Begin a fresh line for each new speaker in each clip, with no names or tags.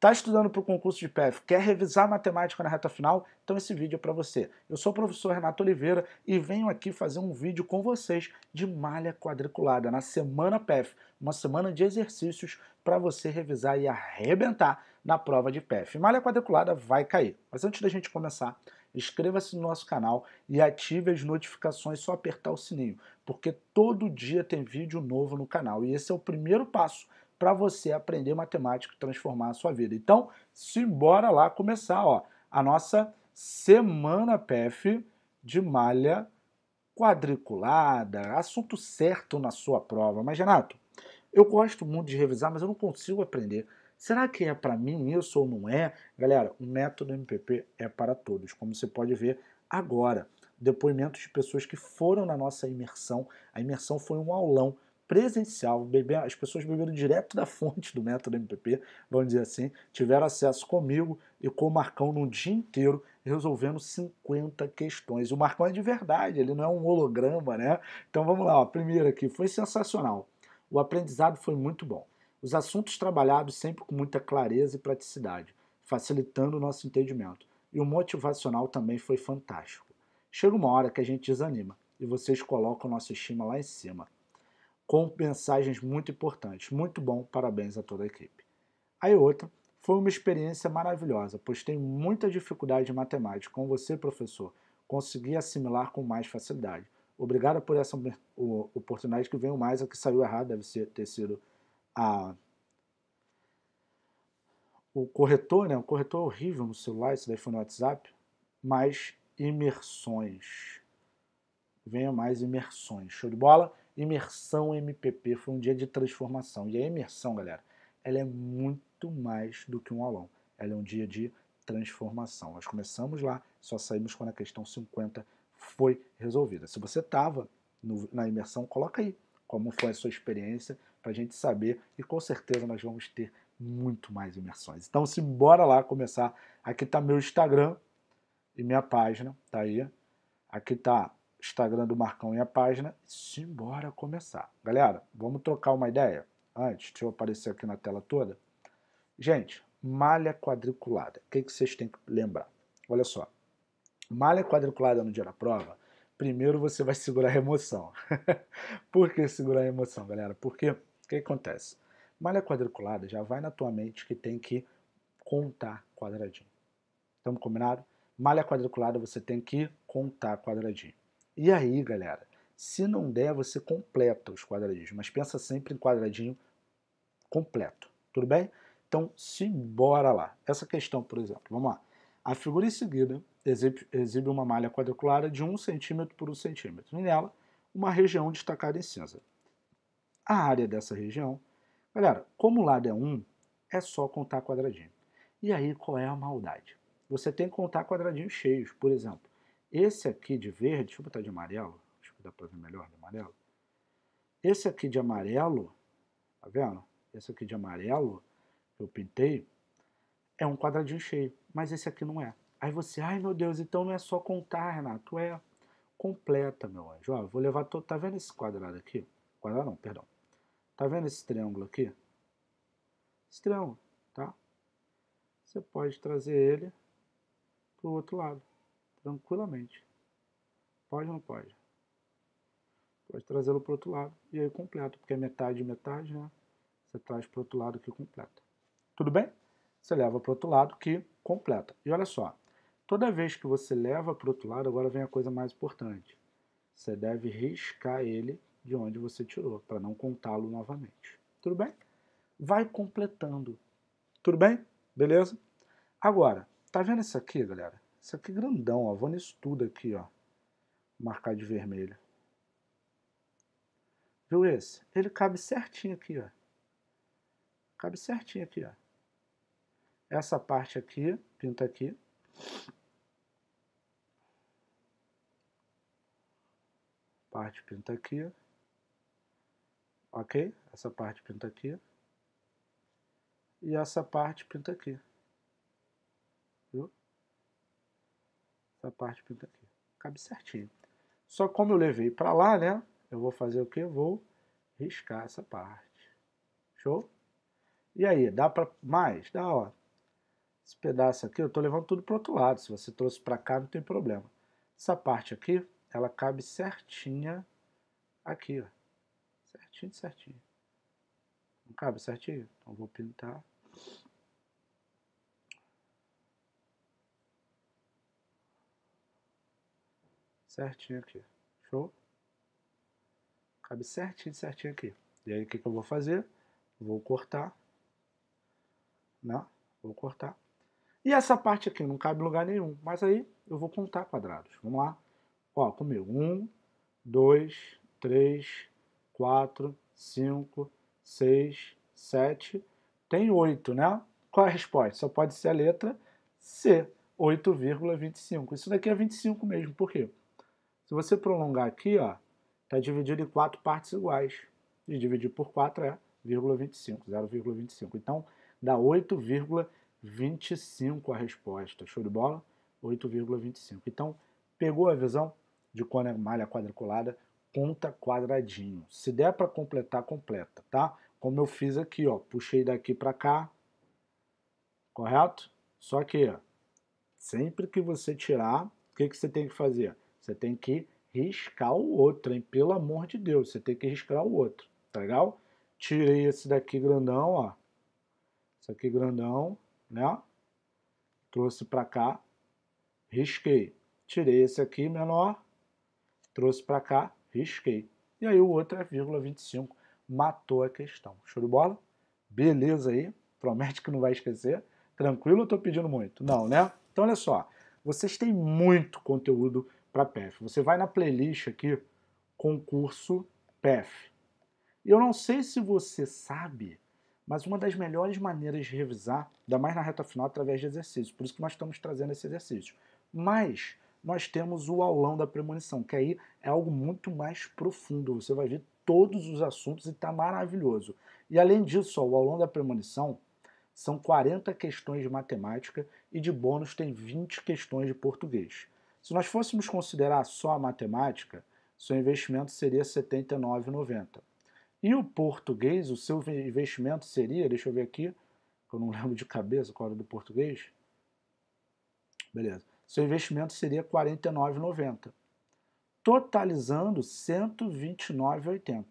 Está estudando para o concurso de PEF? Quer revisar matemática na reta final? Então esse vídeo é para você. Eu sou o professor Renato Oliveira e venho aqui fazer um vídeo com vocês de malha quadriculada na semana PEF, uma semana de exercícios para você revisar e arrebentar na prova de PEF. Malha quadriculada vai cair. Mas antes da gente começar, inscreva-se no nosso canal e ative as notificações, só apertar o sininho, porque todo dia tem vídeo novo no canal e esse é o primeiro passo para você aprender matemática e transformar a sua vida. Então, simbora lá começar ó, a nossa Semana PEF de malha quadriculada, assunto certo na sua prova. Mas, Renato, eu gosto muito de revisar, mas eu não consigo aprender. Será que é para mim isso ou não é? Galera, o método MPP é para todos, como você pode ver agora. Depoimentos de pessoas que foram na nossa imersão. A imersão foi um aulão presencial, beber, as pessoas beberam direto da fonte do método MPP, vamos dizer assim, tiveram acesso comigo e com o Marcão num dia inteiro resolvendo 50 questões. O Marcão é de verdade, ele não é um holograma, né? Então vamos lá, a primeiro aqui, foi sensacional. O aprendizado foi muito bom. Os assuntos trabalhados sempre com muita clareza e praticidade, facilitando o nosso entendimento. E o motivacional também foi fantástico. Chega uma hora que a gente desanima e vocês colocam nossa estima lá em cima com mensagens muito importantes. Muito bom, parabéns a toda a equipe. Aí outra foi uma experiência maravilhosa, pois tem muita dificuldade em matemática. Com você, professor, consegui assimilar com mais facilidade. Obrigado por essa oportunidade que veio mais, a que saiu errada deve ser, ter sido a o corretor, né? O corretor é horrível no celular, isso daí foi no WhatsApp, mas imersões. Venha mais imersões. Show de bola? Imersão MPP foi um dia de transformação. E a imersão, galera, ela é muito mais do que um aulão. Ela é um dia de transformação. Nós começamos lá, só saímos quando a questão 50 foi resolvida. Se você estava na imersão, coloca aí como foi a sua experiência para a gente saber e com certeza nós vamos ter muito mais imersões. Então, se bora lá começar. Aqui está meu Instagram e minha página, tá aí. Aqui está Instagram do Marcão e a página. Simbora começar. Galera, vamos trocar uma ideia? Antes, deixa eu aparecer aqui na tela toda. Gente, malha quadriculada. O que, que vocês têm que lembrar? Olha só. Malha quadriculada no dia da prova, primeiro você vai segurar a emoção. Por que segurar a emoção, galera? Porque o que acontece? Malha quadriculada já vai na tua mente que tem que contar quadradinho. Estamos combinado? Malha quadriculada você tem que contar quadradinho. E aí, galera, se não der, você completa os quadradinhos, mas pensa sempre em quadradinho completo, tudo bem? Então, simbora lá. Essa questão, por exemplo, vamos lá. A figura em seguida exibe, uma malha quadriculada de 1 cm por 1 cm. E nela, uma região destacada em cinza. A área dessa região, galera, como o lado é 1, é só contar quadradinho. E aí, qual é a maldade? Você tem que contar quadradinhos cheios, por exemplo. Esse aqui de verde, deixa eu botar de amarelo, acho que dá para ver melhor de amarelo. Esse aqui de amarelo, tá vendo? Esse aqui de amarelo que eu pintei é um quadradinho cheio, mas esse aqui não é. Aí você, ai meu Deus, então não é só contar, Renato, é completa, meu anjo. Ó, vou levar todo, tá vendo esse quadrado aqui? Quadrado não, perdão. Tá vendo esse triângulo aqui? Esse triângulo, tá? Você pode trazer ele pro outro lado tranquilamente. Pode ou não pode? Pode trazê-lo para o outro lado e aí completo, porque é metade e metade, né? Você traz para o outro lado que completa. Tudo bem? Você leva para o outro lado que completa. E olha só, toda vez que você leva para o outro lado, agora vem a coisa mais importante. Você deve riscar ele de onde você tirou, para não contá-lo novamente. Tudo bem? Vai completando. Tudo bem? Beleza? Agora, tá vendo isso aqui, galera? Isso aqui é grandão, ó. Vou nisso tudo aqui, ó. Marcar de vermelho. Viu esse? Ele cabe certinho aqui, ó. Cabe certinho aqui, ó. Essa parte aqui, pinta aqui. Parte pinta aqui. Ok? Essa parte pinta aqui. E essa parte pinta aqui. Viu? Essa parte pinta aqui. Cabe certinho. Só como eu levei para lá, né? Eu vou fazer o que? Vou riscar essa parte. Show? E aí, dá para mais? Dá, ó. Esse pedaço aqui, eu tô levando tudo pro outro lado. Se você trouxe para cá, não tem problema. Essa parte aqui, ela cabe certinha aqui, ó. Certinho, certinho. Não cabe certinho? Então, vou pintar certinho aqui. Show? Cabe certinho, certinho aqui. E aí o que, que eu vou fazer? Vou cortar. Né? Vou cortar. E essa parte aqui não cabe lugar nenhum. Mas aí eu vou contar quadrados. Vamos lá? Ó, comigo. 1, 2, 3, 4, 5, 6, 7. Tem 8, né? Qual é a resposta? Só pode ser a letra C. 8,25. Isso daqui é 25 mesmo. Por quê? Se você prolongar aqui, ó, está dividido em quatro partes iguais. E dividir por 4 é 0,25, 0,25. Então, dá 8,25 a resposta. Show de bola? 8,25. Então, pegou a visão de quando é malha quadriculada, conta quadradinho. Se der para completar, completa, tá? Como eu fiz aqui, ó, puxei daqui para cá, correto? Só que, ó, sempre que você tirar, o que, que você tem que fazer? Você tem que riscar o outro, hein? Pelo amor de Deus, você tem que riscar o outro, tá legal? Tirei esse daqui grandão, ó. Esse aqui grandão, né? Trouxe pra cá, risquei. Tirei esse aqui menor, trouxe pra cá, risquei. E aí o outro é vírgula 25. Matou a questão. Show de bola? Beleza aí. Promete que não vai esquecer. Tranquilo, eu tô pedindo muito. Não, né? Então olha só, vocês têm muito conteúdo para PEF Você vai na playlist aqui, concurso e Eu não sei se você sabe, mas uma das melhores maneiras de revisar, ainda mais na reta final, é através de exercícios. Por isso que nós estamos trazendo esse exercício. Mas nós temos o aulão da premonição, que aí é algo muito mais profundo. Você vai ver todos os assuntos e está maravilhoso. E além disso, ó, o aulão da premonição são 40 questões de matemática e de bônus tem 20 questões de português. Se nós fôssemos considerar só a matemática, seu investimento seria R$ 79,90. E o português, o seu investimento seria, deixa eu ver aqui, que eu não lembro de cabeça qual era do português. Beleza. Seu investimento seria R$ 49,90, totalizando R$ 129,80.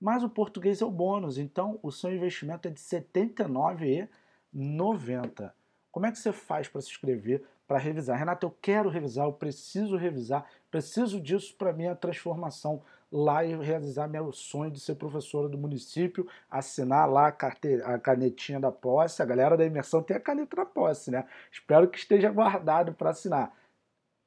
Mas o português é o bônus, então o seu investimento é de R$ 79,90. Como é que você faz para se inscrever? para revisar. Renato, eu quero revisar, eu preciso revisar, preciso disso para minha transformação lá e realizar meu sonho de ser professora do município, assinar lá a, carteira, a canetinha da posse. A galera da imersão tem a caneta da posse, né? Espero que esteja guardado para assinar.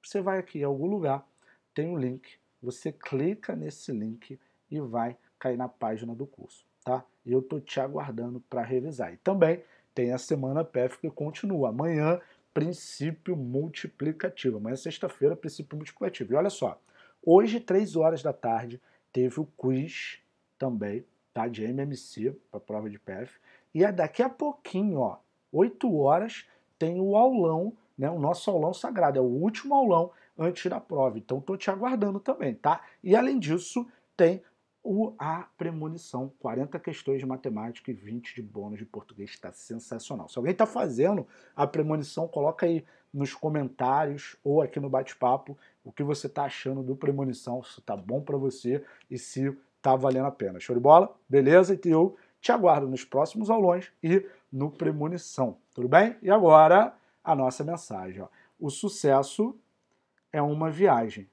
Você vai aqui em algum lugar, tem um link, você clica nesse link e vai cair na página do curso, tá? E eu tô te aguardando para revisar. E também tem a semana PEF que continua. Amanhã princípio multiplicativo. Amanhã, é sexta-feira, princípio multiplicativo. E olha só, hoje, três horas da tarde, teve o quiz também, tá? De MMC, para prova de PF. E é daqui a pouquinho, ó, 8 horas, tem o aulão, né? O nosso aulão sagrado. É o último aulão antes da prova. Então, tô te aguardando também, tá? E além disso, tem o, a premonição. 40 questões de matemática e 20 de bônus de português. Está sensacional. Se alguém está fazendo a premonição, coloca aí nos comentários ou aqui no bate-papo o que você está achando do premonição, se está bom para você e se está valendo a pena. Show de bola? Beleza? E então eu te aguardo nos próximos aulões e no premonição. Tudo bem? E agora a nossa mensagem. Ó. O sucesso é uma viagem,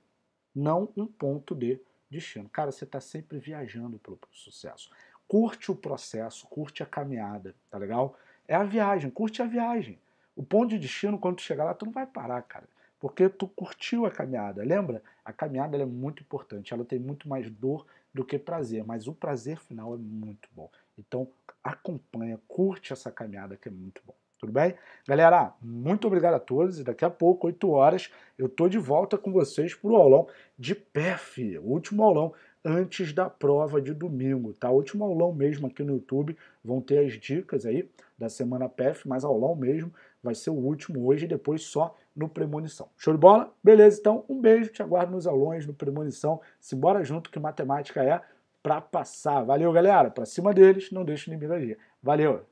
não um ponto de destino. Cara, você está sempre viajando pelo sucesso. Curte o processo, curte a caminhada, tá legal? É a viagem, curte a viagem. O ponto de destino, quando tu chegar lá, tu não vai parar, cara. Porque tu curtiu a caminhada. Lembra? A caminhada é muito importante. Ela tem muito mais dor do que prazer. Mas o prazer final é muito bom. Então, acompanha, curte essa caminhada que é muito bom. Tudo bem? Galera, muito obrigado a todos e daqui a pouco, 8 horas, eu tô de volta com vocês pro aulão de PEF, o último aulão antes da prova de domingo, tá? O último aulão mesmo aqui no YouTube, vão ter as dicas aí da semana PEF, mas aulão mesmo vai ser o último hoje e depois só no Premonição. Show de bola? Beleza, então um beijo, te aguardo nos aulões, no Premonição, se bora junto que matemática é para passar. Valeu, galera, para cima deles, não deixa o inimigo agir. Valeu!